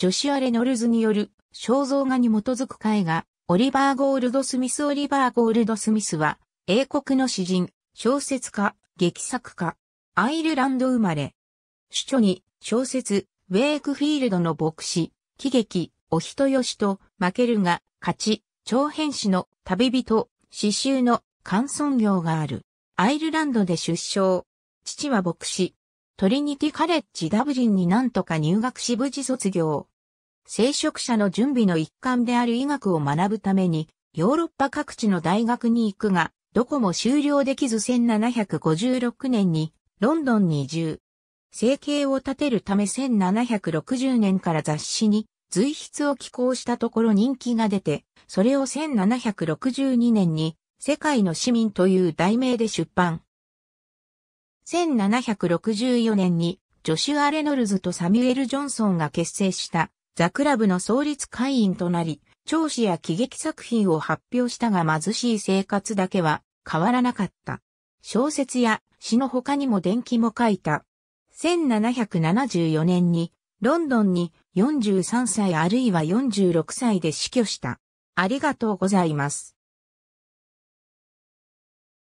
ジョシュア・レノルズによる肖像画に基づく絵画、オリバー・ゴールドスミス・オリバー・ゴールドスミスは、英国の詩人、小説家、劇作家、アイルランド生まれ。主著に、小説、ウェイクフィールドの牧師、喜劇、お人よしと、負けるが、勝ち、長編詩の旅人、詩集の、感尊業がある。アイルランドで出生。父は牧師、トリニティカレッジダブリンになんとか入学し無事卒業。聖職者の準備の一環である医学を学ぶために、ヨーロッパ各地の大学に行くが、どこも修了できず1756年にロンドンに移住。生計を立てるため1760年から雑誌に随筆を寄稿したところ人気が出て、それを1762年に世界の市民という題名で出版。1764年にジョシュア・レノルズとサミュエル・ジョンソンが結成したザ・クラブの創立会員となり、調子や喜劇作品を発表したが貧しい生活だけは変わらなかった。小説や詩の他にも伝記も書いた。1774年にロンドンに43歳あるいは46歳で死去した。ありがとうございます。